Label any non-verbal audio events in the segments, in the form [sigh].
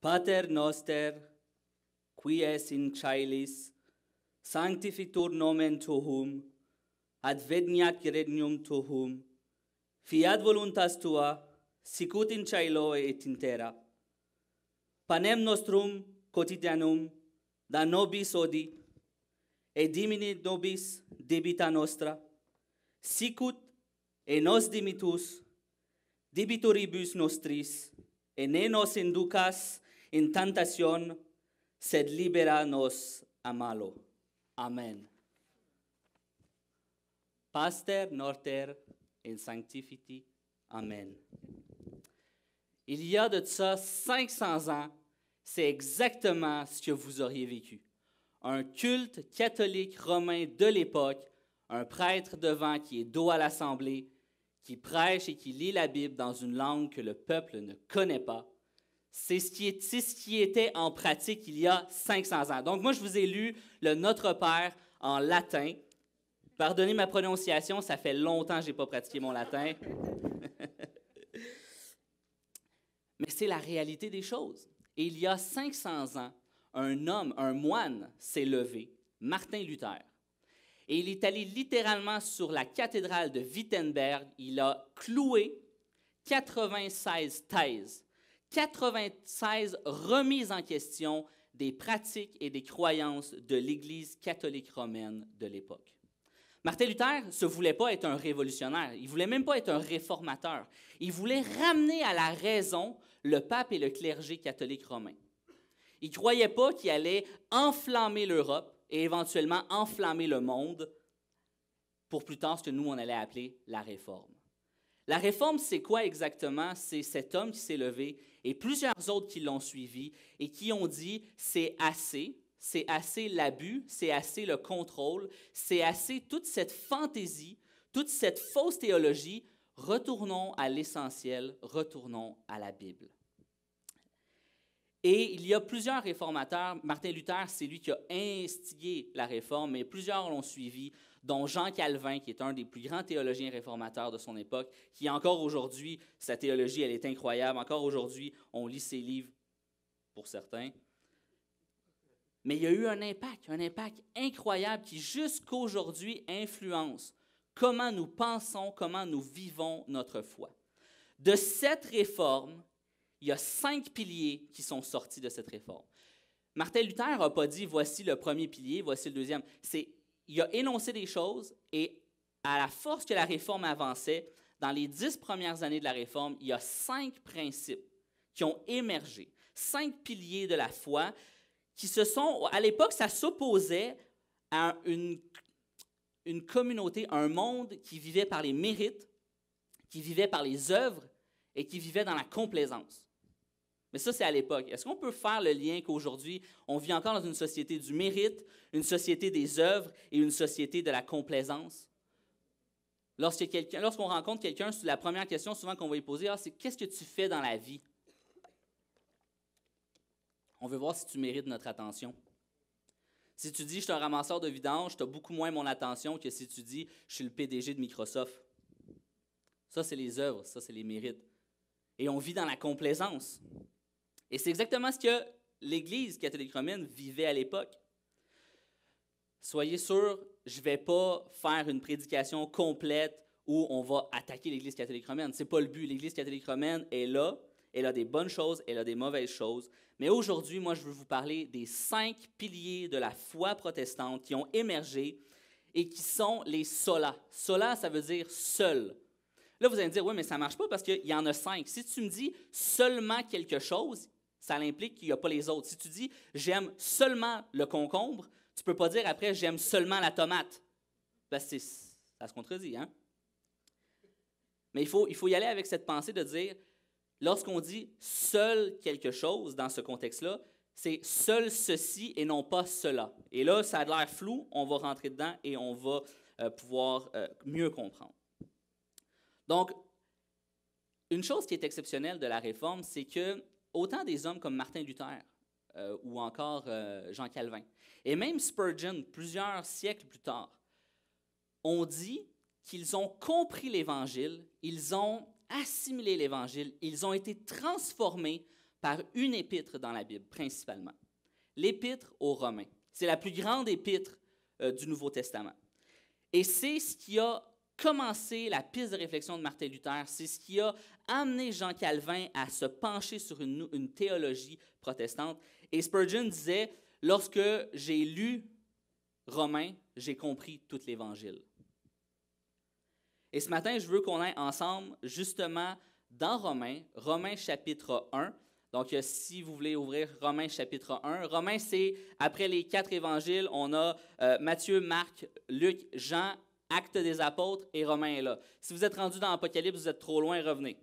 Pater noster, qui es in caelis, sanctifitur nomen tuum, ad vedniat regnum tuum, fiat voluntas tua, sicut in caelo et in terra. Panem nostrum quotidianum, da nobis odi, e dimini nobis debita nostra, sicut e nos dimitus, debitoribus nostris, e ne nos inducas, en tentation, sed libera a malo. Amen. Pasteur, Norter, in sanctity. Amen. Il y a de ça 500 ans, c'est exactement ce que vous auriez vécu. Un culte catholique romain de l'époque, un prêtre devant qui est dos à l'assemblée, qui prêche et qui lit la Bible dans une langue que le peuple ne connaît pas, c'est ce, qui était en pratique il y a 500 ans. Donc, moi, je vous ai lu le Notre Père en latin. Pardonnez ma prononciation, ça fait longtemps que je n'ai pas pratiqué mon latin. [laughs] Mais c'est la réalité des choses. il y a 500 ans, un homme, un moine, s'est levé, Martin Luther. Et il est allé littéralement sur la cathédrale de Wittenberg. Il a cloué 96 thèses 96 remises en question des pratiques et des croyances de l'Église catholique romaine de l'époque. Martin Luther ne se voulait pas être un révolutionnaire, il voulait même pas être un réformateur. Il voulait ramener à la raison le pape et le clergé catholique romain. Il ne croyait pas qu'il allait enflammer l'Europe et éventuellement enflammer le monde pour plus tard ce que nous on allait appeler la réforme. La réforme, c'est quoi exactement C'est cet homme qui s'est levé et plusieurs autres qui l'ont suivi et qui ont dit c'est assez, c'est assez l'abus, c'est assez le contrôle, c'est assez toute cette fantaisie, toute cette fausse théologie. Retournons à l'essentiel, retournons à la Bible. Et il y a plusieurs réformateurs. Martin Luther, c'est lui qui a instigé la réforme, mais plusieurs l'ont suivi dont Jean Calvin, qui est un des plus grands théologiens réformateurs de son époque, qui encore aujourd'hui, sa théologie, elle est incroyable. Encore aujourd'hui, on lit ses livres pour certains. Mais il y a eu un impact, un impact incroyable qui jusqu'aujourd'hui influence comment nous pensons, comment nous vivons notre foi. De cette réforme, il y a cinq piliers qui sont sortis de cette réforme. Martin Luther n'a pas dit voici le premier pilier, voici le deuxième. C'est il a énoncé des choses et à la force que la réforme avançait, dans les dix premières années de la réforme, il y a cinq principes qui ont émergé, cinq piliers de la foi qui se sont, à l'époque, ça s'opposait à une, une communauté, un monde qui vivait par les mérites, qui vivait par les œuvres et qui vivait dans la complaisance. Mais ça, c'est à l'époque. Est-ce qu'on peut faire le lien qu'aujourd'hui, on vit encore dans une société du mérite, une société des œuvres et une société de la complaisance? Lorsqu'on rencontre quelqu'un, la première question souvent qu'on va lui poser, ah, c'est qu'est-ce que tu fais dans la vie? On veut voir si tu mérites notre attention. Si tu dis je suis un ramasseur de vidange, tu as beaucoup moins mon attention que si tu dis je suis le PDG de Microsoft. Ça, c'est les œuvres, ça, c'est les mérites. Et on vit dans la complaisance. Et c'est exactement ce que l'Église catholique romaine vivait à l'époque. Soyez sûrs, je ne vais pas faire une prédication complète où on va attaquer l'Église catholique romaine. Ce n'est pas le but. L'Église catholique romaine est là. Elle a des bonnes choses, elle a des mauvaises choses. Mais aujourd'hui, moi, je veux vous parler des cinq piliers de la foi protestante qui ont émergé et qui sont les sola. Sola, ça veut dire seul. Là, vous allez me dire, oui, mais ça ne marche pas parce qu'il y en a cinq. Si tu me dis seulement quelque chose, ça implique qu'il n'y a pas les autres. Si tu dis j'aime seulement le concombre, tu ne peux pas dire après j'aime seulement la tomate. Ben, ça se contredit, hein? Mais il faut, il faut y aller avec cette pensée de dire lorsqu'on dit seul quelque chose dans ce contexte-là, c'est seul ceci et non pas cela. Et là, ça a l'air flou, on va rentrer dedans et on va euh, pouvoir euh, mieux comprendre. Donc, une chose qui est exceptionnelle de la réforme, c'est que autant des hommes comme Martin Luther euh, ou encore euh, Jean Calvin, et même Spurgeon, plusieurs siècles plus tard, ont dit qu'ils ont compris l'Évangile, ils ont assimilé l'Évangile, ils ont été transformés par une épître dans la Bible, principalement. L'épître aux Romains. C'est la plus grande épître euh, du Nouveau Testament. Et c'est ce qui a Commencer la piste de réflexion de Martin Luther. C'est ce qui a amené Jean Calvin à se pencher sur une, théologie protestante. Et Spurgeon disait, lorsque j'ai lu Romain, j'ai compris tout l'Évangile. Et ce matin, je veux qu'on aille ensemble justement dans Romain, Romain chapitre 1. Donc, euh, si vous voulez ouvrir Romain chapitre 1, Romain, c'est après les quatre évangiles, on a euh, Matthieu, Marc, Luc, Jean Acte des apôtres et Romains est là. Si vous êtes rendu dans l'apocalypse, vous êtes trop loin, revenez.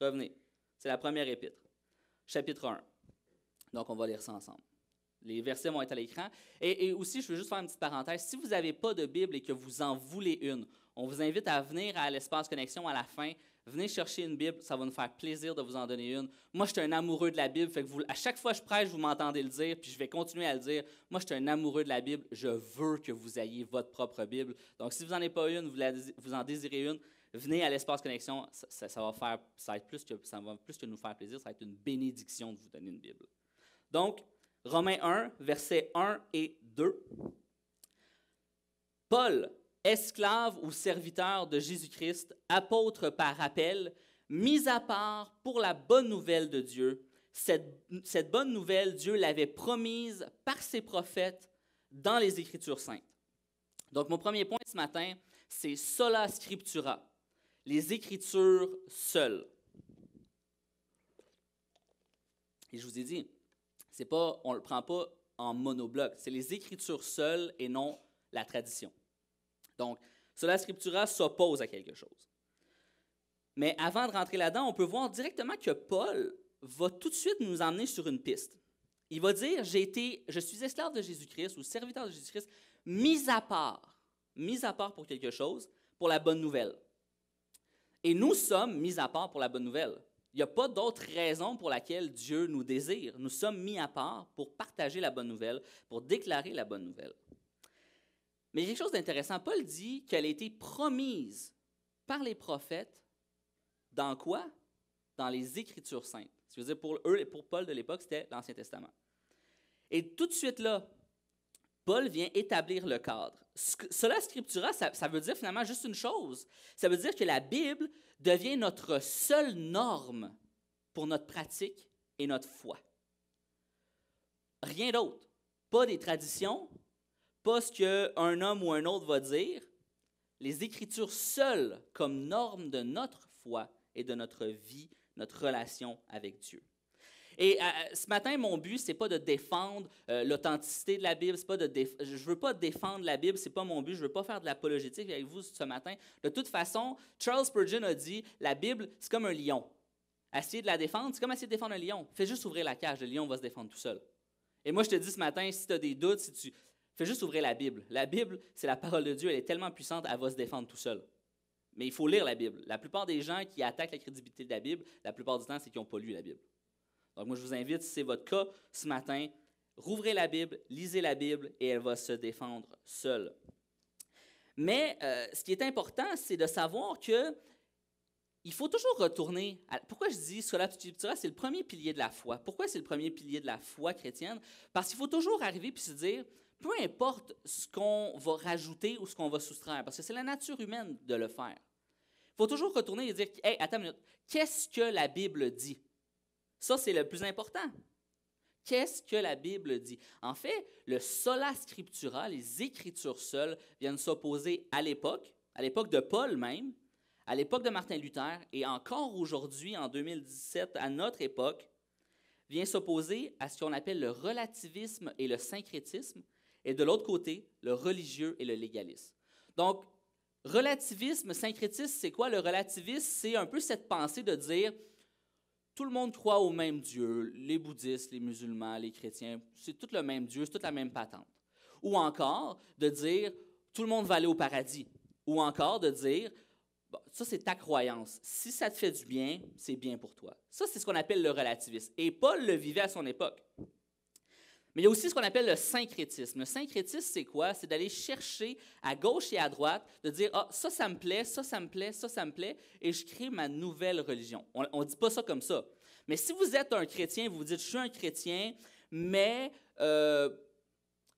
Revenez. C'est la première épître. Chapitre 1. Donc, on va lire ça ensemble. Les versets vont être à l'écran. et, aussi, je veux juste faire une petite parenthèse. Si vous n'avez pas de Bible et que vous en voulez une, on vous invite à venir à l'espace connexion à la fin. Venez chercher une Bible, ça va nous faire plaisir de vous en donner une. Moi, je suis un amoureux de la Bible, fait que vous, à chaque fois que je prêche, vous m'entendez le dire, puis je vais continuer à le dire. Moi, je suis un amoureux de la Bible, je veux que vous ayez votre propre Bible. Donc, si vous n'en avez pas une, vous, vous, en désirez une, venez à l'espace connexion, ça, va faire, ça, être plus que, ça va plus que nous faire plaisir, ça va être une bénédiction de vous donner une Bible. Donc, Romains 1, versets 1 et 2. Paul, « Esclaves ou serviteur de Jésus-Christ, apôtres par appel, mis à part pour la bonne nouvelle de Dieu. Cette, bonne nouvelle, Dieu l'avait promise par ses prophètes dans les Écritures saintes. Donc, mon premier point ce matin, c'est sola scriptura, les Écritures seules. Et je vous ai dit, c'est pas, on ne le prend pas en monobloc, c'est les Écritures seules et non la tradition. Donc, cela scriptura s'oppose à quelque chose. Mais avant de rentrer là-dedans, on peut voir directement que Paul va tout de suite nous emmener sur une piste. Il va dire j'ai été, je suis esclave de Jésus-Christ ou serviteur de Jésus-Christ, mis à part, mis à part pour quelque chose, pour la bonne nouvelle. Et nous sommes mis à part pour la bonne nouvelle. Il n'y a pas d'autre raison pour laquelle Dieu nous désire. Nous sommes mis à part pour partager la bonne nouvelle, pour déclarer la bonne nouvelle. Mais quelque chose d'intéressant, Paul dit qu'elle a été promise par les prophètes dans quoi? Dans les Écritures saintes. cest à dire pour eux, et pour Paul de l'époque, c'était l'Ancien Testament. Et tout de suite là, Paul vient établir le cadre. Cela scriptura, ça, ça veut dire finalement juste une chose. Ça veut dire que la Bible devient notre seule norme pour notre pratique et notre foi. Rien d'autre. Pas des traditions, ce qu'un homme ou un autre va dire. Les Écritures seules comme norme de notre foi et de notre vie, notre relation avec Dieu. Et euh, ce matin, mon but, c'est pas de défendre euh, l'authenticité de la Bible. C'est pas de je veux pas défendre la Bible. C'est pas mon but. Je veux pas faire de l'apologétique avec vous ce matin. De toute façon, Charles Spurgeon a dit la Bible, c'est comme un lion. Essayer de la défendre, c'est comme essayer de défendre un lion. Fais juste ouvrir la cage. Le lion va se défendre tout seul. Et moi, je te dis ce matin, si tu as des doutes, si tu Fais juste ouvrir la Bible. La Bible, c'est la parole de Dieu, elle est tellement puissante, elle va se défendre tout seule. Mais il faut lire la Bible. La plupart des gens qui attaquent la crédibilité de la Bible, la plupart du temps, c'est qu'ils n'ont pas lu la Bible. Donc moi, je vous invite, si c'est votre cas ce matin, rouvrez la Bible, lisez la Bible, et elle va se défendre seule. Mais euh, ce qui est important, c'est de savoir que il faut toujours retourner. Pourquoi je dis cela suite, c'est le premier pilier de la foi. Pourquoi c'est le premier pilier de la foi chrétienne Parce qu'il faut toujours arriver et se dire, peu importe ce qu'on va rajouter ou ce qu'on va soustraire, parce que c'est la nature humaine de le faire. Il faut toujours retourner et dire, Hé, attends une minute, qu'est-ce que la Bible dit? Ça, c'est le plus important. Qu'est-ce que la Bible dit? En fait, le sola scriptura, les écritures seules, viennent s'opposer à l'époque, à l'époque de Paul même, à l'époque de Martin Luther, et encore aujourd'hui, en 2017, à notre époque, vient s'opposer à ce qu'on appelle le relativisme et le syncrétisme, et de l'autre côté, le religieux et le légaliste. Donc, relativisme, syncrétisme, c'est quoi le relativisme? C'est un peu cette pensée de dire tout le monde croit au même Dieu, les bouddhistes, les musulmans, les chrétiens, c'est tout le même Dieu, c'est toute la même patente. Ou encore de dire tout le monde va aller au paradis. Ou encore de dire ça, c'est ta croyance. Si ça te fait du bien, c'est bien pour toi. Ça, c'est ce qu'on appelle le relativisme. Et Paul le vivait à son époque. Mais il y a aussi ce qu'on appelle le syncrétisme. Le syncrétisme, c'est quoi? C'est d'aller chercher à gauche et à droite, de dire, ah, ça, ça me plaît, ça, ça me plaît, ça, ça me plaît, et je crée ma nouvelle religion. On ne dit pas ça comme ça. Mais si vous êtes un chrétien, vous vous dites, je suis un chrétien, mais euh,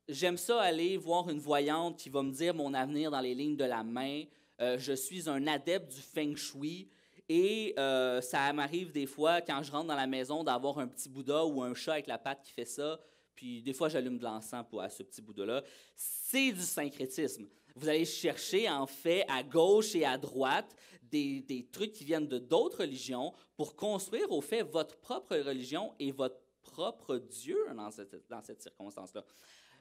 j'aime ça aller voir une voyante qui va me dire mon avenir dans les lignes de la main. Euh, je suis un adepte du feng shui. Et euh, ça m'arrive des fois, quand je rentre dans la maison, d'avoir un petit Bouddha ou un chat avec la patte qui fait ça puis des fois j'allume de l'encens pour à ce petit bout de là. C'est du syncrétisme. Vous allez chercher en fait à gauche et à droite des, trucs qui viennent de d'autres religions pour construire au fait votre propre religion et votre propre Dieu dans cette, circonstance-là.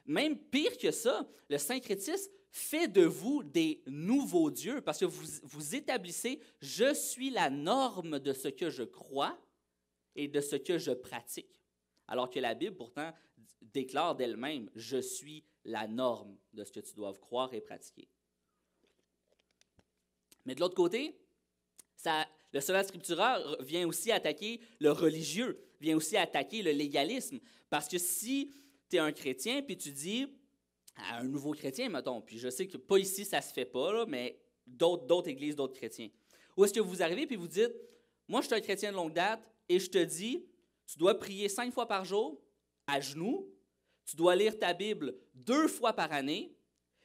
Même pire que ça, le syncrétisme fait de vous des nouveaux dieux parce que vous établissez je suis la norme de ce que je crois et de ce que je pratique. Alors que la Bible, pourtant, déclare d'elle-même Je suis la norme de ce que tu dois croire et pratiquer. Mais de l'autre côté, ça, le seul scriptura vient aussi attaquer le religieux, vient aussi attaquer le légalisme. Parce que si tu es un chrétien, puis tu dis à un nouveau chrétien, mettons, puis je sais que pas ici ça se fait pas, mais d'autres églises, d'autres chrétiens. où est-ce que vous arrivez puis vous dites, moi je suis un chrétien de longue date et je te dis, tu dois prier cinq fois par jour, à genoux, tu dois lire ta Bible deux fois par année,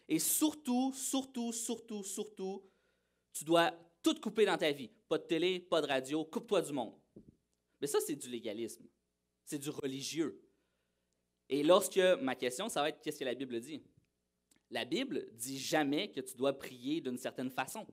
et surtout, surtout, surtout, surtout, tu dois tout couper dans ta vie. Pas de télé, pas de radio, coupe-toi du monde. Mais ça, c'est du légalisme. C'est du religieux. Et lorsque ma question, ça va être qu'est-ce que la Bible dit? La Bible dit jamais que tu dois prier d'une certaine façon.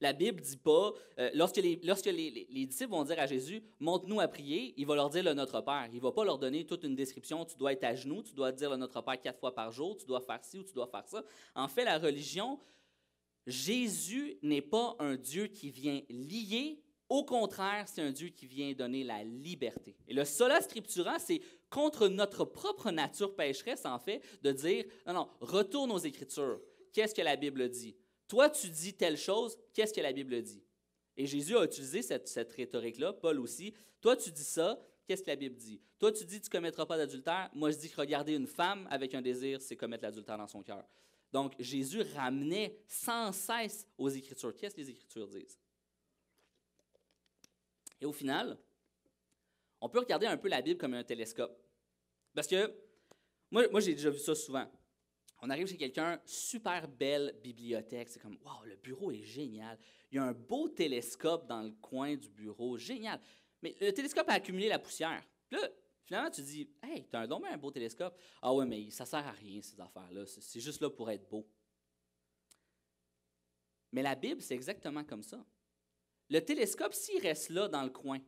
La Bible dit pas, euh, lorsque, les, lorsque disciples vont dire à Jésus, monte-nous à prier, il va leur dire le Notre Père. Il va pas leur donner toute une description, tu dois être à genoux, tu dois dire le Notre Père quatre fois par jour, tu dois faire ci ou tu dois faire ça. En fait, la religion, Jésus n'est pas un Dieu qui vient lier, au contraire, c'est un Dieu qui vient donner la liberté. Et le sola scriptura, c'est contre notre propre nature pécheresse, en fait, de dire, non, non, retourne aux Écritures. Qu'est-ce que la Bible dit? Toi, tu dis telle chose, qu'est-ce que la Bible dit? Et Jésus a utilisé cette, rhétorique-là, Paul aussi. Toi, tu dis ça, qu'est-ce que la Bible dit? Toi, tu dis tu ne commettras pas d'adultère. Moi, je dis que regarder une femme avec un désir, c'est commettre l'adultère dans son cœur. Donc, Jésus ramenait sans cesse aux Écritures. Qu'est-ce que les Écritures disent? Et au final, on peut regarder un peu la Bible comme un télescope. Parce que, moi, moi j'ai déjà vu ça souvent. On arrive chez quelqu'un, super belle bibliothèque. C'est comme, waouh, le bureau est génial. Il y a un beau télescope dans le coin du bureau, génial. Mais le télescope a accumulé la poussière. Puis là, finalement, tu dis, hey, t'as un dommage, un beau télescope. Ah ouais, mais ça sert à rien, ces affaires-là. C'est juste là pour être beau. Mais la Bible, c'est exactement comme ça. Le télescope, s'il reste là dans le coin,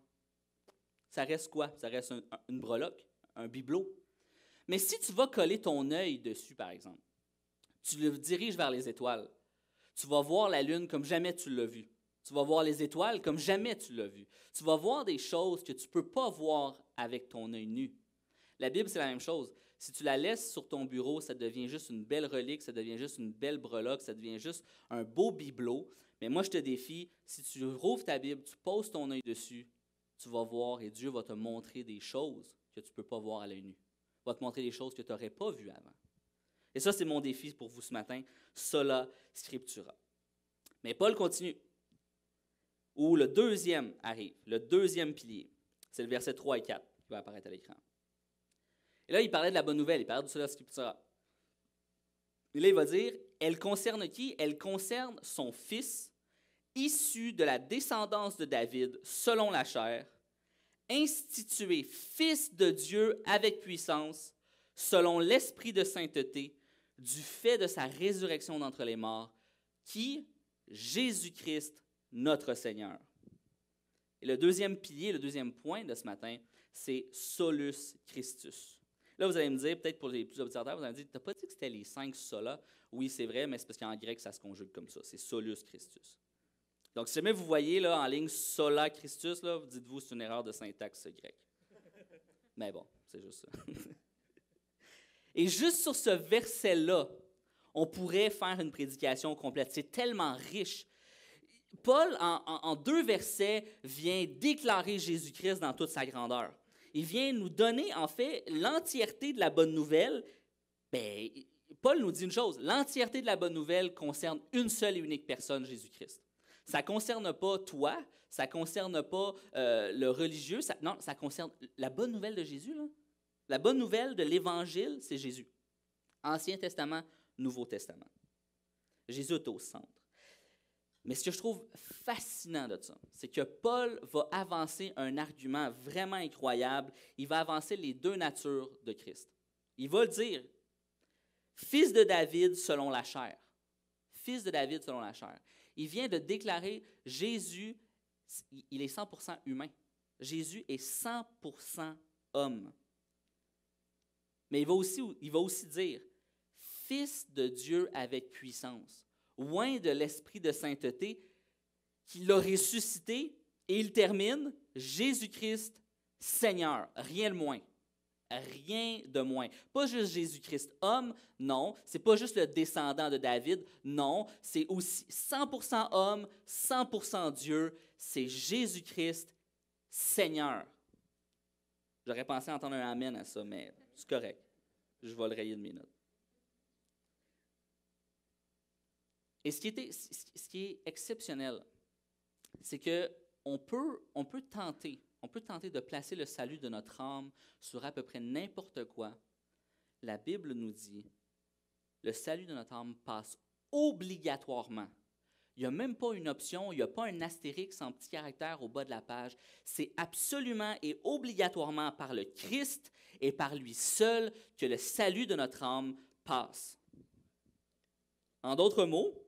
ça reste quoi? Ça reste une breloque, un bibelot. Mais si tu vas coller ton œil dessus, par exemple, tu le diriges vers les étoiles, tu vas voir la lune comme jamais tu l'as vue. Tu vas voir les étoiles comme jamais tu l'as vue, Tu vas voir des choses que tu ne peux pas voir avec ton œil nu. La Bible, c'est la même chose. Si tu la laisses sur ton bureau, ça devient juste une belle relique, ça devient juste une belle breloque, ça devient juste un beau bibelot. Mais moi, je te défie, si tu rouvres ta Bible, tu poses ton œil dessus, tu vas voir et Dieu va te montrer des choses que tu ne peux pas voir à l'œil nu va te montrer des choses que tu n'aurais pas vues avant. Et ça, c'est mon défi pour vous ce matin, sola scriptura. Mais Paul continue, où le deuxième arrive, le deuxième pilier. C'est le verset 3 et 4 qui va apparaître à l'écran. Et là, il parlait de la bonne nouvelle, il parlait de sola scriptura. Et là, il va dire, elle concerne qui? Elle concerne son fils, issu de la descendance de David, selon la chair, institué fils de Dieu avec puissance, selon l'esprit de sainteté, du fait de sa résurrection d'entre les morts, qui, Jésus-Christ, notre Seigneur. Et le deuxième pilier, le deuxième point de ce matin, c'est Solus Christus. Là, vous allez me dire, peut-être pour les plus observateurs, vous allez me dire, t'as pas dit que c'était les cinq solas. Oui, c'est vrai, mais c'est parce qu'en grec, ça se conjugue comme ça. C'est Solus Christus. Donc, si jamais vous voyez là, en ligne sola Christus, dites-vous c'est une erreur de syntaxe grecque. Mais bon, c'est juste ça. [laughs] Et juste sur ce verset-là, on pourrait faire une prédication complète. C'est tellement riche. Paul, en, deux versets, vient déclarer Jésus-Christ dans toute sa grandeur. Il vient nous donner, en fait, l'entièreté de la bonne nouvelle. Ben, Paul nous dit une chose, l'entièreté de la bonne nouvelle concerne une seule et unique personne, Jésus-Christ. Ça ne concerne pas toi, ça ne concerne pas euh, le religieux, non, ça concerne la bonne nouvelle de Jésus. Là. La bonne nouvelle de l'Évangile, c'est Jésus. Ancien Testament, Nouveau Testament. Jésus est au centre. Mais ce que je trouve fascinant de ça, c'est que Paul va avancer un argument vraiment incroyable. Il va avancer les deux natures de Christ. Il va le dire, fils de David selon la chair. Fils de David selon la chair il vient de déclarer Jésus, il est 100% humain. Jésus est 100% homme. Mais il va, aussi, il va aussi dire, Fils de Dieu avec puissance, loin de l'esprit de sainteté, qui l'a ressuscité, et il termine, Jésus-Christ, Seigneur, rien de moins rien de moins. Pas juste Jésus-Christ homme, non. C'est pas juste le descendant de David, non. C'est aussi 100% homme, 100% Dieu. C'est Jésus-Christ Seigneur. J'aurais pensé entendre un Amen à ça, mais c'est correct. Je vais le rayer une minute. Et ce qui, est exceptionnel, c'est que on peut, on peut tenter on peut tenter de placer le salut de notre âme sur à peu près n'importe quoi. La Bible nous dit, le salut de notre âme passe obligatoirement. Il n'y a même pas une option, il n'y a pas un astérix en petit caractère au bas de la page. C'est absolument et obligatoirement par le Christ et par lui seul que le salut de notre âme passe. En d'autres mots,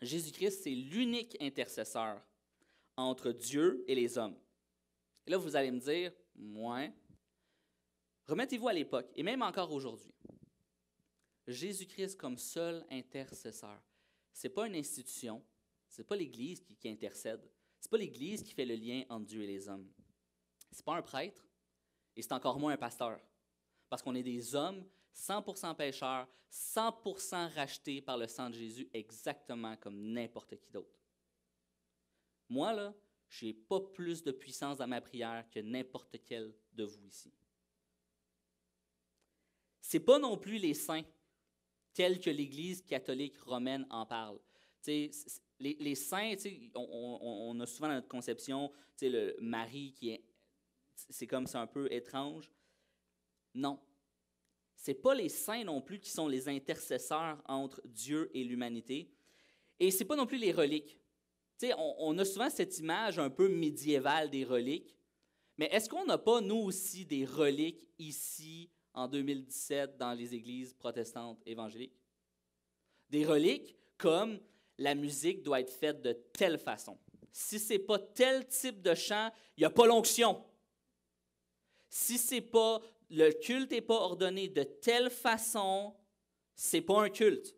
Jésus-Christ, c'est l'unique intercesseur entre Dieu et les hommes. Et là, vous allez me dire, moi, Remettez-vous à l'époque, et même encore aujourd'hui. Jésus-Christ comme seul intercesseur. Ce n'est pas une institution, ce n'est pas l'Église qui, qui intercède. Ce n'est pas l'Église qui fait le lien entre Dieu et les hommes. Ce n'est pas un prêtre, et c'est encore moins un pasteur. Parce qu'on est des hommes 100% pécheurs, 100% rachetés par le sang de Jésus, exactement comme n'importe qui d'autre. Moi, là, je n'ai pas plus de puissance dans ma prière que n'importe quel de vous ici. Ce n'est pas non plus les saints, tels que l'Église catholique romaine en parle. les, saints, on, a souvent dans notre conception le mari qui est. C'est comme c'est un peu étrange. Non. Ce n'est pas les saints non plus qui sont les intercesseurs entre Dieu et l'humanité. Et ce n'est pas non plus les reliques on, a souvent cette image un peu médiévale des reliques, mais est-ce qu'on n'a pas, nous aussi, des reliques ici, en 2017, dans les églises protestantes évangéliques? Des reliques comme la musique doit être faite de telle façon. Si ce n'est pas tel type de chant, il n'y a pas l'onction. Si c'est pas le culte n'est pas ordonné de telle façon, c'est pas un culte.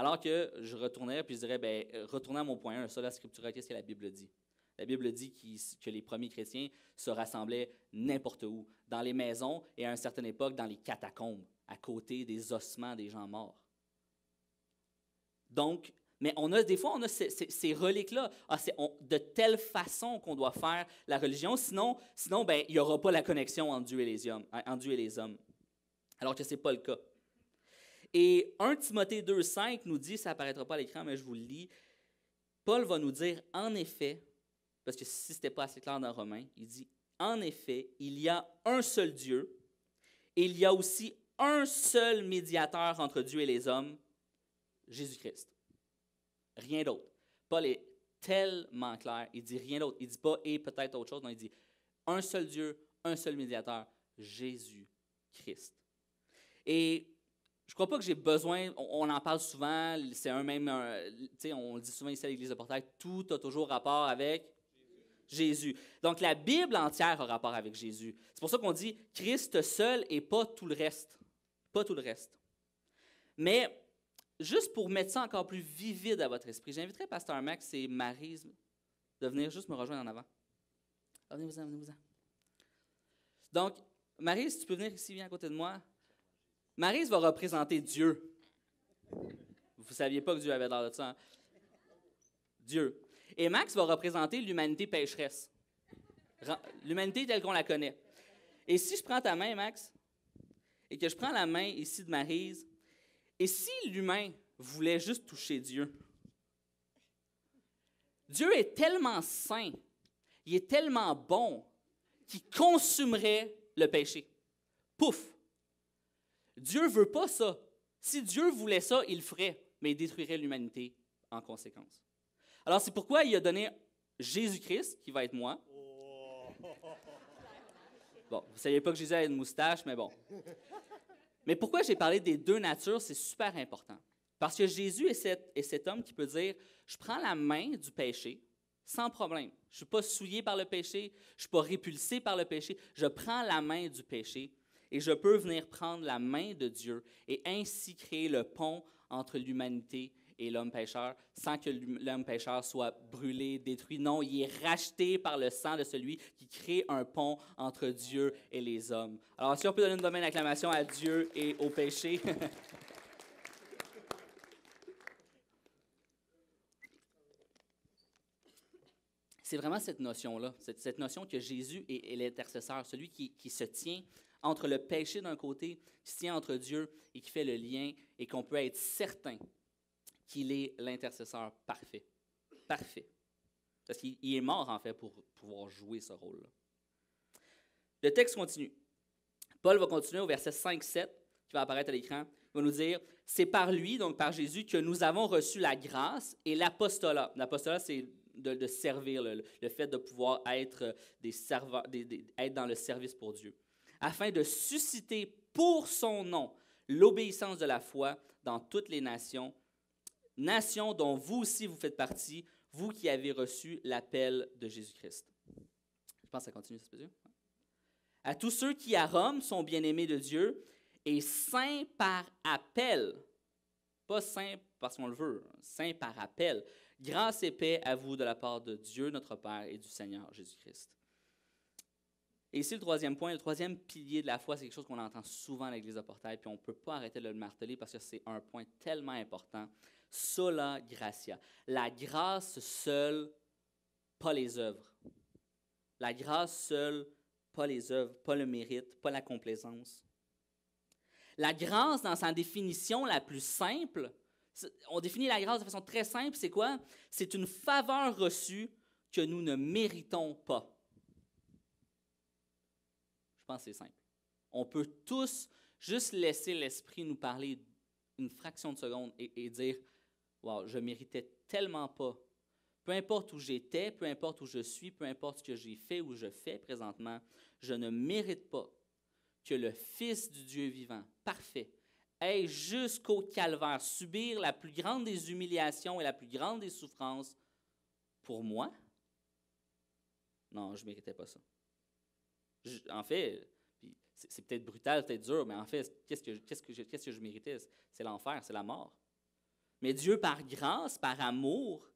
Alors que je retournais puis je dirais, ben, euh, retournez à mon point 1, ça, la scripture, qu'est-ce que la Bible dit? La Bible dit que les premiers chrétiens se rassemblaient n'importe où, dans les maisons et à une certaine époque dans les catacombes, à côté des ossements des gens morts. Donc, mais on a des fois, on a ces, reliques-là. Ah, de telle façon qu'on doit faire la religion, sinon, sinon ben, il n'y aura pas la connexion les entre Dieu et les hommes. Alors que ce n'est pas le cas. Et 1 Timothée 5 nous dit, ça apparaîtra pas à l'écran, mais je vous le lis, Paul va nous dire, en effet, parce que si ce n'était pas assez clair dans Romain, il dit, en effet, il y a un seul Dieu, et il y a aussi un seul médiateur entre Dieu et les hommes, Jésus-Christ. Rien d'autre. Paul est tellement clair, il dit rien d'autre. Il dit pas et peut-être autre chose, non, il dit un seul Dieu, un seul médiateur, Jésus-Christ. Et je ne crois pas que j'ai besoin, on, en parle souvent, c'est un même, on le dit souvent ici à l'Église de Portail, tout a toujours rapport avec Jésus. Donc la Bible entière a rapport avec Jésus. C'est pour ça qu'on dit Christ seul et pas tout le reste. Pas tout le reste. Mais juste pour mettre ça encore plus vivide à votre esprit, j'inviterai Pasteur Max et Marie de venir juste me rejoindre en avant. Venez-vous-en, venez-vous-en. Donc, Marie, tu peux venir ici, viens à côté de moi. Marise va représenter Dieu. Vous saviez pas que Dieu avait dans le sang. Dieu. Et Max va représenter l'humanité pécheresse. L'humanité telle qu'on la connaît. Et si je prends ta main, Max, et que je prends la main ici de Marise, et si l'humain voulait juste toucher Dieu, Dieu est tellement saint, il est tellement bon, qu'il consumerait le péché. Pouf! Dieu veut pas ça. Si Dieu voulait ça, il ferait, mais il détruirait l'humanité en conséquence. Alors c'est pourquoi il a donné Jésus-Christ, qui va être moi. Oh. Bon, vous ne saviez pas que Jésus avait une moustache, mais bon. Mais pourquoi j'ai parlé des deux natures, c'est super important. Parce que Jésus est cet, cet homme qui peut dire, je prends la main du péché sans problème. Je ne suis pas souillé par le péché, je ne suis pas répulsé par le péché, je prends la main du péché et je peux venir prendre la main de Dieu et ainsi créer le pont entre l'humanité et l'homme pécheur sans que l'homme pécheur soit brûlé, détruit. Non, il est racheté par le sang de celui qui crée un pont entre Dieu et les hommes. Alors, si on peut donner une domaine d'acclamation à Dieu et au péché. [laughs] C'est vraiment cette notion-là, cette, notion que Jésus est, l'intercesseur, celui qui, qui se tient entre le péché d'un côté qui tient entre Dieu et qui fait le lien et qu'on peut être certain qu'il est l'intercesseur parfait. Parfait. Parce qu'il est mort, en fait, pour pouvoir jouer ce rôle-là. Le texte continue. Paul va continuer au verset 5-7, qui va apparaître à l'écran. Il va nous dire C'est par lui, donc par Jésus, que nous avons reçu la grâce et l'apostolat. L'apostolat, c'est de, servir, le, fait de pouvoir être, des servants, être dans le service pour Dieu afin de susciter pour son nom l'obéissance de la foi dans toutes les nations, nations dont vous aussi vous faites partie, vous qui avez reçu l'appel de Jésus-Christ. Je pense que ça continue, À tous ceux qui à Rome sont bien-aimés de Dieu et saints par appel, pas saints parce qu'on le veut, saints par appel, grâce et paix à vous de la part de Dieu notre Père et du Seigneur Jésus-Christ. Et ici, le troisième point, le troisième pilier de la foi, c'est quelque chose qu'on entend souvent à l'Église de Portail, puis on ne peut pas arrêter de le marteler parce que c'est un point tellement important. Sola gratia. La grâce seule, pas les œuvres. La grâce seule, pas les œuvres, pas le mérite, pas la complaisance. La grâce, dans sa définition la plus simple, on définit la grâce de façon très simple, c'est quoi? C'est une faveur reçue que nous ne méritons pas c'est simple. On peut tous juste laisser l'esprit nous parler une fraction de seconde et, dire Wow, je méritais tellement pas. Peu importe où j'étais, peu importe où je suis, peu importe ce que j'ai fait ou je fais présentement, je ne mérite pas que le Fils du Dieu vivant, parfait, aille jusqu'au calvaire, subir la plus grande des humiliations et la plus grande des souffrances pour moi. Non, je ne méritais pas ça en fait, c'est peut-être brutal, peut-être dur, mais en fait, quest que, que, je, qu'est-ce que je méritais? C'est l'enfer, c'est la mort. Mais Dieu, par grâce, par amour,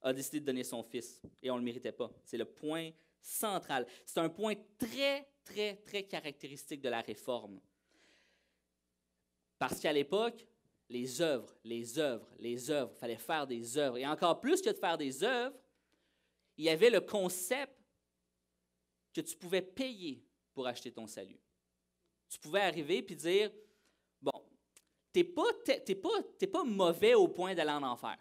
a décidé de donner son Fils, et on ne le méritait pas. C'est le point central. C'est un point très, très, très caractéristique de la réforme. Parce qu'à l'époque, les œuvres, les œuvres, les œuvres, il fallait faire des œuvres. Et encore plus que de faire des œuvres, il y avait le concept que tu pouvais payer pour acheter ton salut. Tu pouvais arriver et dire, bon, t'es pas, pas, pas mauvais au point d'aller en enfer,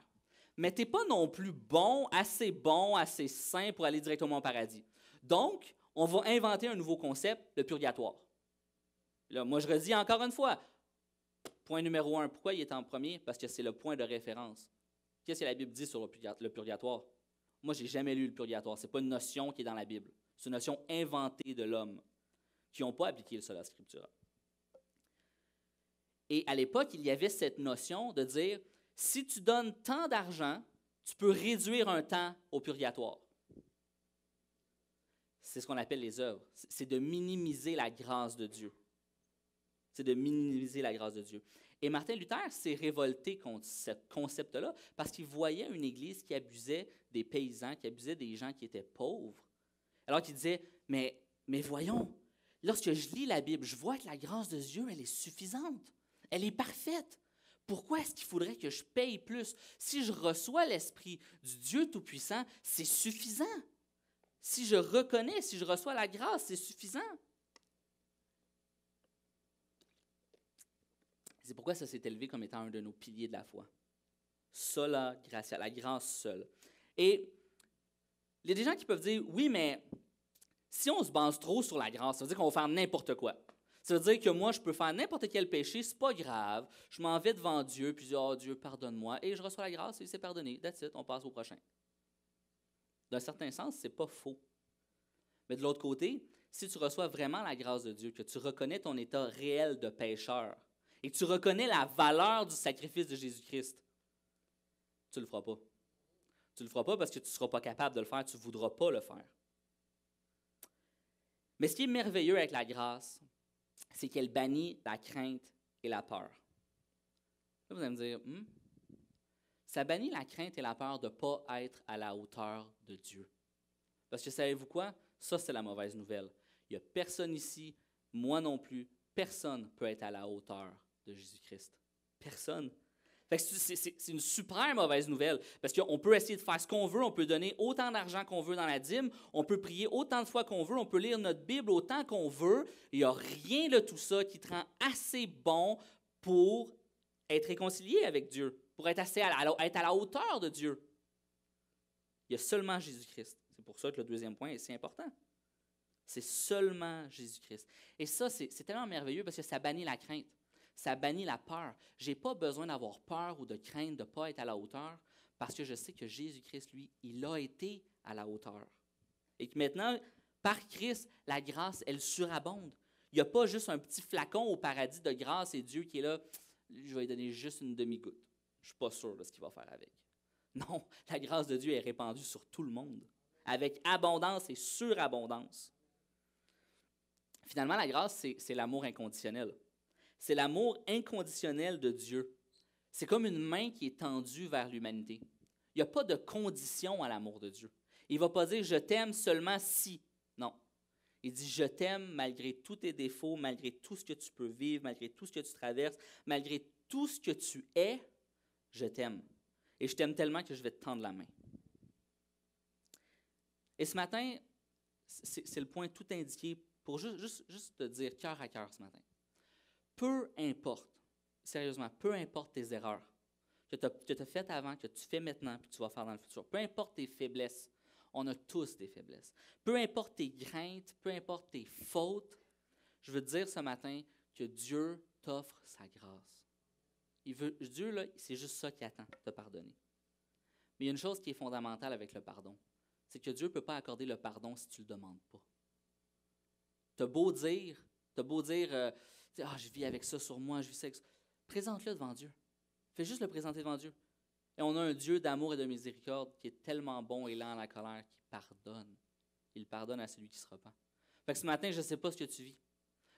mais tu n'es pas non plus bon, assez bon, assez sain pour aller directement au paradis. Donc, on va inventer un nouveau concept, le purgatoire. Là, moi, je redis encore une fois, point numéro un, pourquoi il est en premier? Parce que c'est le point de référence. Qu'est-ce que la Bible dit sur le purgatoire? Moi, je n'ai jamais lu le purgatoire. Ce n'est pas une notion qui est dans la Bible. C'est une notion inventée de l'homme, qui n'ont pas appliqué le sola scripture. Et à l'époque, il y avait cette notion de dire si tu donnes tant d'argent, tu peux réduire un temps au purgatoire. C'est ce qu'on appelle les œuvres. C'est de minimiser la grâce de Dieu. C'est de minimiser la grâce de Dieu. Et Martin Luther s'est révolté contre ce concept-là parce qu'il voyait une Église qui abusait des paysans, qui abusait des gens qui étaient pauvres alors qu'il disait, mais, mais voyons, lorsque je lis la Bible, je vois que la grâce de Dieu, elle est suffisante, elle est parfaite. Pourquoi est-ce qu'il faudrait que je paye plus? Si je reçois l'Esprit du Dieu Tout-Puissant, c'est suffisant. Si je reconnais, si je reçois la grâce, c'est suffisant. C'est pourquoi ça s'est élevé comme étant un de nos piliers de la foi. Sola gratia, la grâce seule. Et il y a des gens qui peuvent dire oui, mais si on se base trop sur la grâce, ça veut dire qu'on va faire n'importe quoi. Ça veut dire que moi, je peux faire n'importe quel péché, c'est pas grave. Je m'en vais devant Dieu, puis je dis, oh Dieu, pardonne-moi. Et je reçois la grâce, et c'est pardonné. That's it, on passe au prochain. D'un certain sens, c'est pas faux. Mais de l'autre côté, si tu reçois vraiment la grâce de Dieu, que tu reconnais ton état réel de pécheur, et que tu reconnais la valeur du sacrifice de Jésus-Christ, tu le feras pas. Tu ne le feras pas parce que tu ne seras pas capable de le faire, tu ne voudras pas le faire. Mais ce qui est merveilleux avec la grâce, c'est qu'elle bannit la crainte et la peur. vous allez me dire, hmm? ça bannit la crainte et la peur de ne pas être à la hauteur de Dieu. Parce que savez-vous quoi? Ça, c'est la mauvaise nouvelle. Il n'y a personne ici, moi non plus, personne peut être à la hauteur de Jésus-Christ. Personne. C'est une super mauvaise nouvelle parce qu'on peut essayer de faire ce qu'on veut, on peut donner autant d'argent qu'on veut dans la dîme, on peut prier autant de fois qu'on veut, on peut lire notre Bible autant qu'on veut. Il n'y a rien de tout ça qui te rend assez bon pour être réconcilié avec Dieu, pour être, assez à, être à la hauteur de Dieu. Il y a seulement Jésus-Christ. C'est pour ça que le deuxième point est si important. C'est seulement Jésus-Christ. Et ça, c'est tellement merveilleux parce que ça bannit la crainte. Ça bannit la peur. Je n'ai pas besoin d'avoir peur ou de craindre de ne pas être à la hauteur parce que je sais que Jésus-Christ, lui, il a été à la hauteur. Et que maintenant, par Christ, la grâce, elle surabonde. Il n'y a pas juste un petit flacon au paradis de grâce et Dieu qui est là, je vais lui donner juste une demi-goutte. Je ne suis pas sûr de ce qu'il va faire avec. [laughs] Non, la grâce de Dieu est répandue sur tout le monde, avec abondance et surabondance. Finalement, la grâce, c'est l'amour inconditionnel. C'est l'amour inconditionnel de Dieu. C'est comme une main qui est tendue vers l'humanité. Il n'y a pas de condition à l'amour de Dieu. Il ne va pas dire je t'aime seulement si. Non. Il dit je t'aime malgré tous tes défauts, malgré tout ce que tu peux vivre, malgré tout ce que tu traverses, malgré tout ce que tu es, je t'aime. Et je t'aime tellement que je vais te tendre la main. Et ce matin, c'est le point tout indiqué pour juste, te dire cœur à cœur ce matin peu importe, sérieusement, peu importe tes erreurs que tu as, faites avant, que tu fais maintenant, puis que tu vas faire dans le futur, peu importe tes faiblesses, on a tous des faiblesses. Peu importe tes craintes, peu importe tes fautes, je veux te dire ce matin que Dieu t'offre sa grâce. Il veut, Dieu, c'est juste ça qui attend, te pardonner. Mais il y a une chose qui est fondamentale avec le pardon, c'est que Dieu ne peut pas accorder le pardon si tu ne le demandes pas. T'as beau dire, t'as beau dire, euh, ah, je vis avec ça sur moi, je vis ça avec ça. Présente-le devant Dieu. Fais juste le présenter devant Dieu. Et on a un Dieu d'amour et de miséricorde qui est tellement bon et lent à la colère, qui pardonne. Il pardonne à celui qui se repent. Parce que ce matin, je ne sais pas ce que tu vis.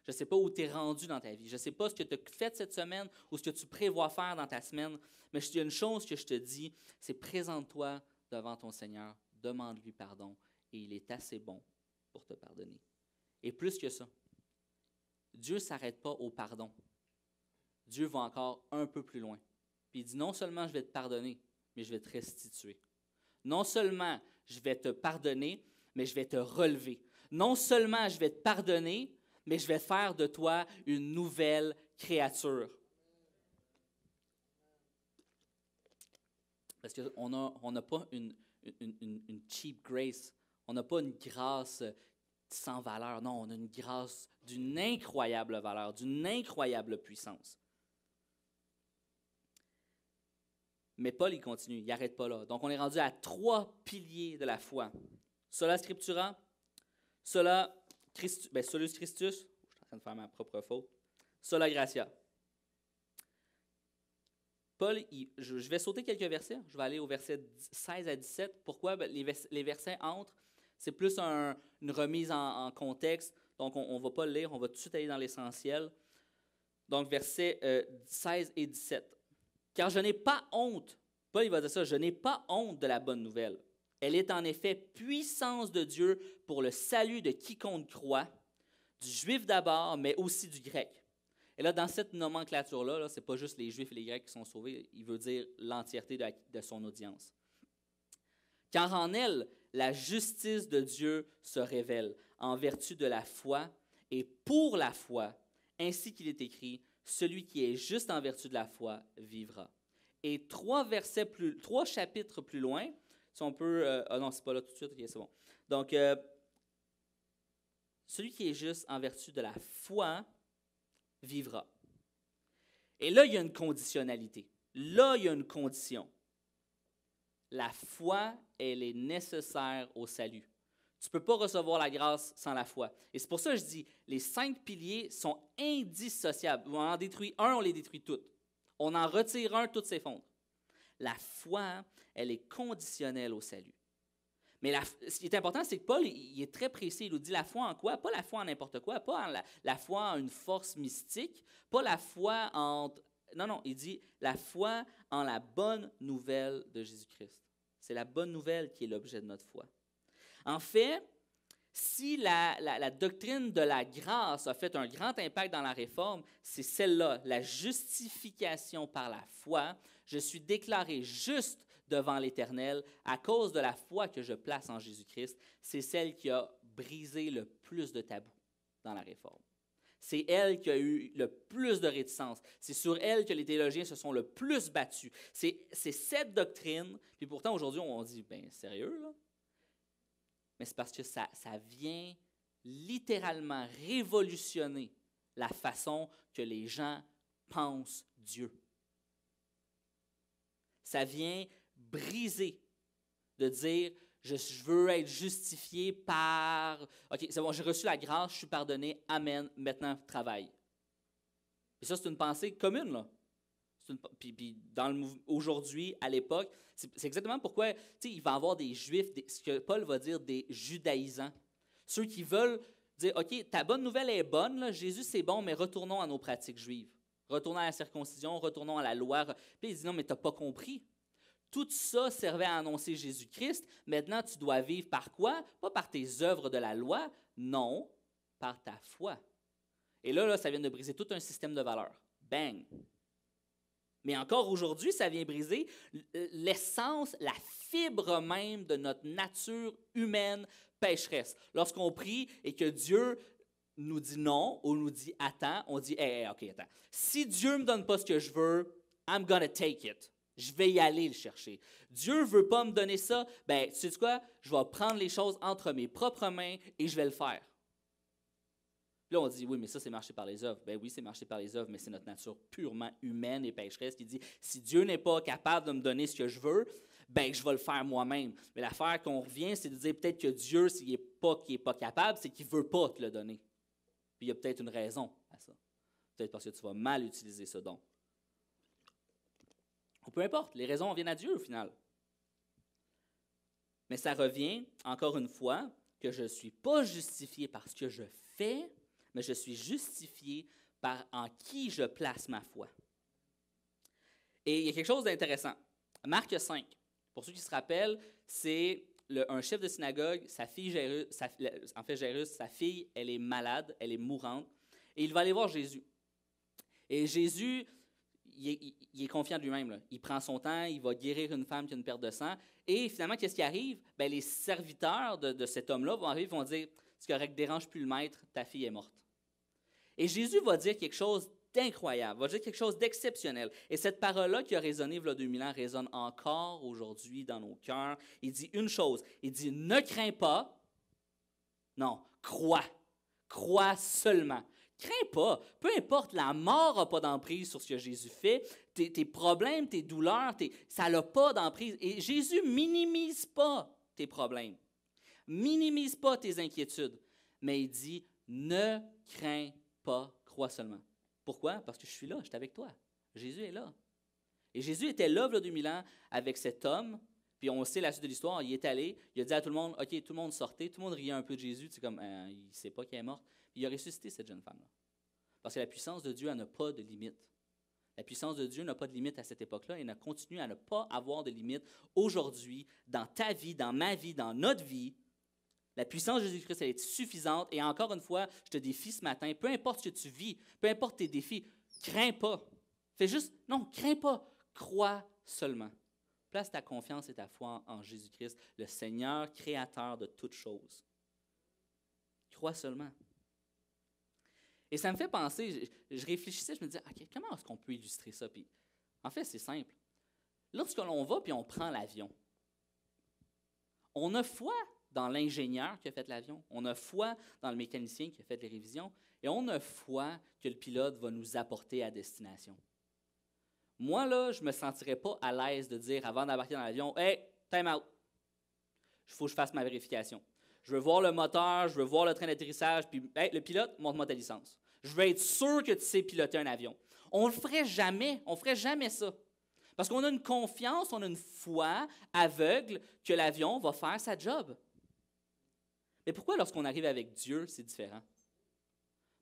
Je ne sais pas où tu es rendu dans ta vie. Je ne sais pas ce que tu as fait cette semaine ou ce que tu prévois faire dans ta semaine. Mais il y a une chose que je te dis, c'est présente-toi devant ton Seigneur, demande-lui pardon et il est assez bon pour te pardonner. Et plus que ça, Dieu ne s'arrête pas au pardon. Dieu va encore un peu plus loin. Puis il dit, non seulement je vais te pardonner, mais je vais te restituer. Non seulement je vais te pardonner, mais je vais te relever. Non seulement je vais te pardonner, mais je vais faire de toi une nouvelle créature. Parce qu'on n'a on pas une, cheap grace, on n'a pas une grâce sans valeur, non, on a une grâce d'une incroyable valeur, d'une incroyable puissance. Mais Paul, il continue, il n'arrête pas là. Donc, on est rendu à trois piliers de la foi. Sola Scriptura, Sola Christus, ben, Solus Christus, je suis en train de faire ma propre faute, Sola Gratia. Paul, je, vais sauter quelques versets, je vais aller au verset 16 à 17. Pourquoi? Ben, les, versets entrent, c'est plus une remise en contexte, donc, on ne va pas le lire, on va tout de suite aller dans l'essentiel. Donc, versets 16 euh, et 17. Car je n'ai pas honte, Paul va dire ça, je n'ai pas honte de la bonne nouvelle. Elle est en effet puissance de Dieu pour le salut de quiconque croit, du juif d'abord, mais aussi du grec. Et là, dans cette nomenclature-là, ce n'est pas juste les juifs et les grecs qui sont sauvés, il veut dire l'entièreté de, de son audience. Car en elle, la justice de Dieu se révèle en vertu de la foi et pour la foi, ainsi qu'il est écrit, celui qui est juste en vertu de la foi vivra. Et trois, versets plus, trois chapitres plus loin, si on peut... Euh, ah non, c'est pas là tout de suite, ok, c'est bon. Donc, euh, celui qui est juste en vertu de la foi vivra. Et là, il y a une conditionnalité. Là, il y a une condition. La foi elle est nécessaire au salut. Tu ne peux pas recevoir la grâce sans la foi. Et c'est pour ça que je dis, les cinq piliers sont indissociables. On en détruit un, on les détruit toutes. On en retire un, toutes s'effondrent. La foi, elle est conditionnelle au salut. Mais ce qui est important, c'est que Paul, il est très précis. Il nous dit la foi en quoi? Pas la foi en n'importe quoi, pas la, foi en une force mystique, pas la foi en... Non, non, il dit la foi en la bonne nouvelle de Jésus-Christ. C'est la bonne nouvelle qui est l'objet de notre foi. En fait, si la, doctrine de la grâce a fait un grand impact dans la réforme, c'est celle-là, la justification par la foi. Je suis déclaré juste devant l'Éternel à cause de la foi que je place en Jésus-Christ. C'est celle qui a brisé le plus de tabous dans la réforme. C'est elle qui a eu le plus de réticence. C'est sur elle que les théologiens se sont le plus battus. C'est cette doctrine. Puis pourtant, aujourd'hui, on dit, ben sérieux, là? Mais c'est parce que ça vient littéralement révolutionner la façon que les gens pensent Dieu. Ça vient briser de dire, je, veux être justifié par... OK, c'est bon, j'ai reçu la grâce, je suis pardonné, amen, maintenant travail. Et ça, c'est une pensée commune, là. puis, aujourd'hui, à l'époque, c'est exactement pourquoi il va y avoir des juifs, ce que Paul va dire, des judaïsants. Ceux qui veulent dire, OK, ta bonne nouvelle est bonne, Jésus c'est bon, mais retournons à nos pratiques juives. Retournons à la circoncision, retournons à la loi. Puis il dit, non, mais tu n'as pas compris. Tout ça servait à annoncer Jésus-Christ. Maintenant, tu dois vivre par quoi? Pas par tes œuvres de la loi, non, par ta foi. Et là, là ça vient de briser tout un système de valeurs. Bang! Mais encore aujourd'hui, ça vient briser l'essence, la fibre même de notre nature humaine pécheresse. Lorsqu'on prie et que Dieu nous dit non ou nous dit attends, on dit hey, hey, OK, attends. Si Dieu me donne pas ce que je veux, I'm gonna take it. Je vais y aller le chercher. Dieu ne veut pas me donner ça. Ben, tu sais quoi? Je vais prendre les choses entre mes propres mains et je vais le faire. Là, on dit, oui, mais ça, c'est marché par les œuvres. Ben oui, c'est marché par les œuvres, mais c'est notre nature purement humaine et pécheresse qui dit, si Dieu n'est pas capable de me donner ce que je veux, ben je vais le faire moi-même. Mais l'affaire qu'on revient, c'est de dire peut-être que Dieu, s'il n'est pas, n'est pas capable, c'est qu'il ne veut pas te le donner. Puis il y a peut-être une raison à ça. Peut-être parce que tu vas mal utiliser ce don peu importe, les raisons viennent à Dieu au final. Mais ça revient, encore une fois, que je ne suis pas justifié par ce que je fais, mais je suis justifié par en qui je place ma foi. Et il y a quelque chose d'intéressant. Marc 5, pour ceux qui se rappellent, c'est un chef de synagogue, sa fille Jérus, en fait Jérus, sa fille, elle est malade, elle est mourante, et il va aller voir Jésus. Et Jésus, il, est, confiant de lui-même. Il prend son temps, il va guérir une femme qui a une perte de sang. Et finalement, qu'est-ce qui arrive? Ben, les serviteurs de, cet homme-là vont arriver et vont dire Ce qui ne dérange plus le maître, ta fille est morte. Et Jésus va dire quelque chose d'incroyable, va dire quelque chose d'exceptionnel. Et cette parole-là qui a résonné il y a 2000 ans résonne encore aujourd'hui dans nos cœurs. Il dit une chose il dit Ne crains pas, non, crois. Crois seulement. Crains pas. Peu importe, la mort n'a pas d'emprise sur ce que Jésus fait. Tes, problèmes, tes douleurs, ça n'a pas d'emprise. Et Jésus minimise pas tes problèmes. Minimise pas tes inquiétudes. Mais il dit, ne crains pas, crois seulement. Pourquoi? Parce que je suis là, je suis avec toi. Jésus est là. Et Jésus était là, il y 2000 ans, avec cet homme. Puis on sait la suite de l'histoire, il est allé, il a dit à tout le monde, OK, tout le monde sortait, tout le monde riait un peu de Jésus, c'est comme, euh, il ne sait pas qu'il est mort il a ressuscité cette jeune femme-là. Parce que la puissance de Dieu n'a pas de limite. La puissance de Dieu n'a pas de limite à cette époque-là et ne continue à ne pas avoir de limite aujourd'hui, dans ta vie, dans ma vie, dans notre vie. La puissance de Jésus-Christ, elle est suffisante. Et encore une fois, je te défie ce matin, peu importe ce que tu vis, peu importe tes défis, crains pas. Fais juste, non, crains pas, crois seulement. Place ta confiance et ta foi en Jésus-Christ, le Seigneur créateur de toutes choses. Crois seulement. Et ça me fait penser, je, réfléchissais, je me disais, OK, comment est-ce qu'on peut illustrer ça? en fait, c'est simple. Lorsque l'on va puis on prend l'avion, on a foi dans l'ingénieur qui a fait l'avion, on a foi dans le mécanicien qui a fait les révisions, et on a foi que le pilote va nous apporter à destination. Moi, là, je ne me sentirais pas à l'aise de dire avant d'embarquer dans l'avion, Hey, time out, il faut que je fasse ma vérification je veux voir le moteur, je veux voir le train d'atterrissage, puis le pilote, montre-moi ta licence. Je veux être sûr que tu sais piloter un avion. On ne le ferait jamais, on ne ferait jamais ça. Parce qu'on a une confiance, on a une foi aveugle que l'avion va faire sa job. Mais pourquoi lorsqu'on arrive avec Dieu, c'est différent?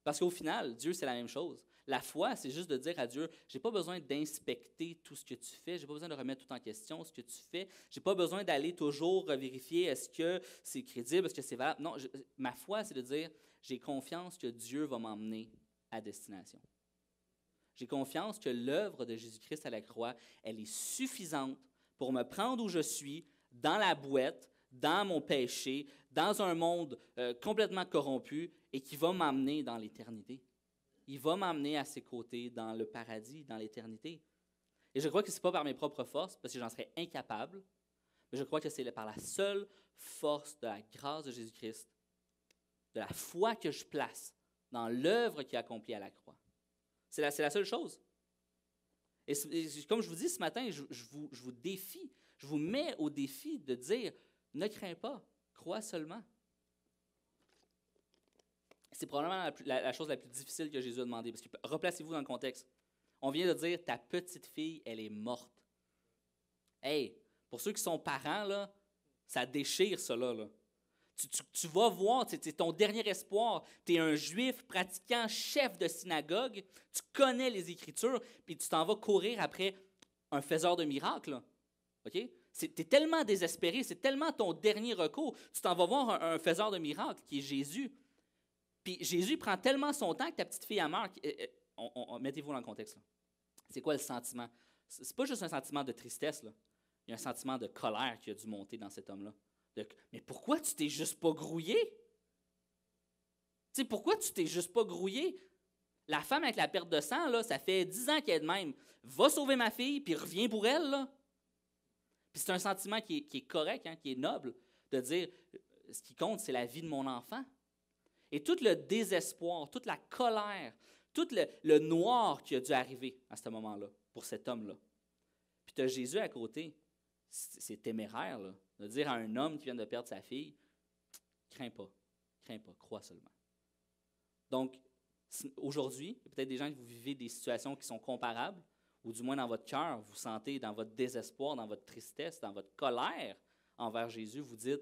Parce qu'au final, Dieu, c'est la même chose. La foi, c'est juste de dire à Dieu, j'ai pas besoin d'inspecter tout ce que tu fais, j'ai pas besoin de remettre tout en question ce que tu fais, j'ai pas besoin d'aller toujours vérifier est-ce que c'est crédible, est-ce que c'est valable. Non, ma foi, c'est de dire, j'ai confiance que Dieu va m'emmener à destination. J'ai confiance que l'œuvre de Jésus-Christ à la croix, elle est suffisante pour me prendre où je suis, dans la boîte, dans mon péché, dans un monde euh, complètement corrompu et qui va m'amener dans l'éternité il va m'amener à ses côtés dans le paradis, dans l'éternité. Et je crois que ce n'est pas par mes propres forces, parce que j'en serais incapable, mais je crois que c'est par la seule force de la grâce de Jésus-Christ, de la foi que je place dans l'œuvre qui a accomplie à la croix. C'est la, la, seule chose. Et, comme je vous dis ce matin, je vous défie, je vous mets au défi de dire, ne crains pas, crois seulement c'est probablement la, chose la plus difficile que Jésus a demandé. Parce que replacez-vous dans le contexte. On vient de dire ta petite fille, elle est morte. Hey, pour ceux qui sont parents, là, ça déchire cela. Là. Tu, vas voir, c'est ton dernier espoir. Tu es un juif pratiquant, chef de synagogue, tu connais les Écritures, puis tu t'en vas courir après un faiseur de miracles. OK? Tu es tellement désespéré, c'est tellement ton dernier recours. Tu t'en vas voir un, un faiseur de miracles qui est Jésus. Puis Jésus prend tellement son temps que ta petite fille, a mort. Euh, euh, mettez-vous dans le contexte. C'est quoi le sentiment? C'est pas juste un sentiment de tristesse. Il y a un sentiment de colère qui a dû monter dans cet homme-là. mais pourquoi tu t'es juste pas grouillé? Tu pourquoi tu t'es juste pas grouillé? La femme avec la perte de sang, là, ça fait dix ans qu'elle est de même. Va sauver ma fille, puis reviens pour elle. Puis c'est un sentiment qui est, correct, hein, qui est noble, de dire euh, ce qui compte, c'est la vie de mon enfant et tout le désespoir, toute la colère, tout le, noir qui a dû arriver à ce moment-là, pour cet homme-là. Puis tu as Jésus à côté. C'est téméraire, de dire à un homme qui vient de perdre sa fille, crains pas, crains pas, crois seulement. Donc, aujourd'hui, peut-être des gens que vous vivez des situations qui sont comparables, ou du moins dans votre cœur, vous sentez dans votre désespoir, dans votre tristesse, dans votre colère envers Jésus, vous dites,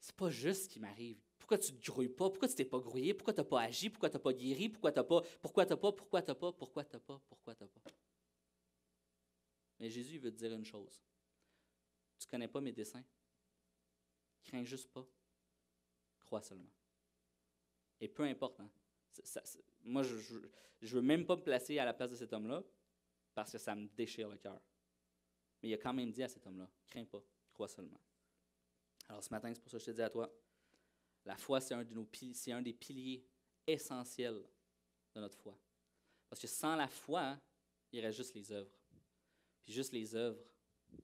c'est pas juste ce qui m'arrive. Pourquoi tu ne te grouilles pas? Pourquoi tu t'es pas grouillé? Pourquoi tu n'as pas agi? Pourquoi tu n'as pas guéri? Pourquoi tu n'as pas? Pourquoi tu n'as pas? Pourquoi tu n'as pas? Pourquoi tu n'as pas? Pourquoi tu pas? Mais Jésus veut te dire une chose. Tu ne connais pas mes desseins. Crains juste pas. Crois seulement. Et peu importe. Hein. moi, je ne veux même pas me placer à la place de cet homme-là parce que ça me déchire le cœur. Mais il a quand même dit à cet homme-là, crains pas, crois seulement. Alors ce matin, c'est pour ça que je te dis à toi, la foi, c'est un, des piliers essentiels de notre foi. Parce que sans la foi, il aurait juste les œuvres. Puis juste les œuvres, je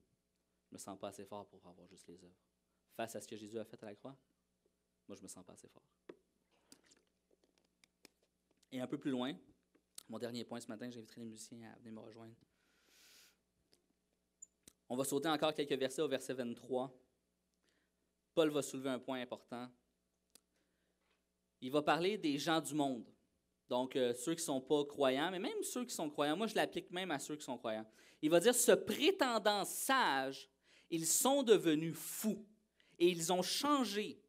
ne me sens pas assez fort pour avoir juste les œuvres. Face à ce que Jésus a fait à la croix, moi, je ne me sens pas assez fort. Et un peu plus loin, mon dernier point ce matin, j'inviterai les musiciens à venir me rejoindre. On va sauter encore quelques versets au verset 23. Paul va soulever un point important il va parler des gens du monde. Donc, euh, ceux qui ne sont pas croyants, mais même ceux qui sont croyants. Moi, je l'applique même à ceux qui sont croyants. Il va dire, Ce prétendant sage, ils sont devenus fous et ils ont changé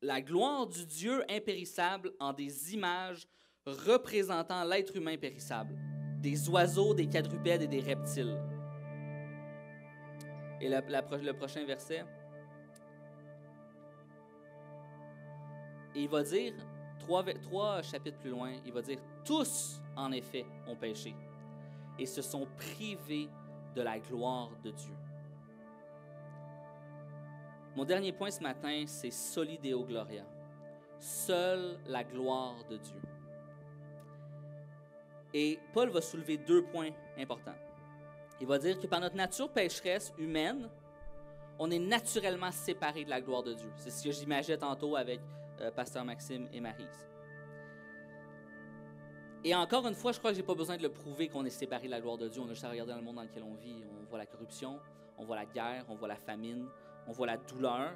la gloire du Dieu impérissable en des images représentant l'être humain périssable, des oiseaux, des quadrupèdes et des reptiles. Et le prochain verset. Et il va dire, trois, chapitres plus loin, il va dire, tous, en effet, ont péché et se sont privés de la gloire de Dieu. Mon dernier point ce matin, c'est Solideo Gloria. Seule la gloire de Dieu. Et Paul va soulever deux points importants. Il va dire que par notre nature pécheresse humaine, on est naturellement séparé de la gloire de Dieu. C'est ce que j'imaginais tantôt avec euh, Pasteur Maxime et marie Et encore une fois, je crois que j'ai pas besoin de le prouver qu'on est séparé de la gloire de Dieu. On a juste à regarder dans le monde dans lequel on vit. On voit la corruption, on voit la guerre, on voit la famine, on voit la douleur.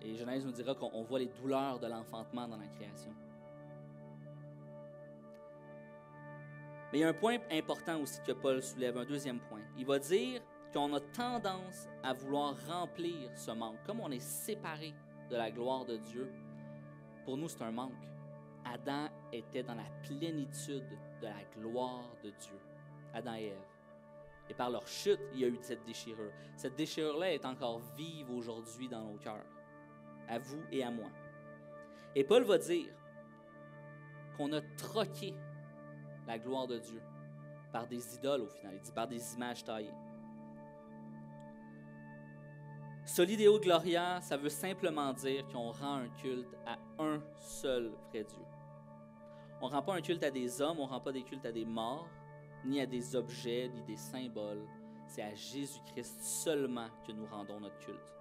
Et Genèse nous dira qu'on voit les douleurs de l'enfantement dans la création. Mais il y a un point important aussi que Paul soulève, un deuxième point. Il va dire qu'on a tendance à vouloir remplir ce manque. Comme on est séparé de la gloire de Dieu, pour nous, c'est un manque. Adam était dans la plénitude de la gloire de Dieu, Adam et Ève. Et par leur chute, il y a eu cette déchirure. Cette déchirure-là est encore vive aujourd'hui dans nos cœurs, à vous et à moi. Et Paul va dire qu'on a troqué la gloire de Dieu par des idoles au final, il dit par des images taillées. Solideo Gloria, ça veut simplement dire qu'on rend un culte à un seul vrai Dieu. On ne rend pas un culte à des hommes, on ne rend pas des cultes à des morts, ni à des objets, ni des symboles. C'est à Jésus-Christ seulement que nous rendons notre culte.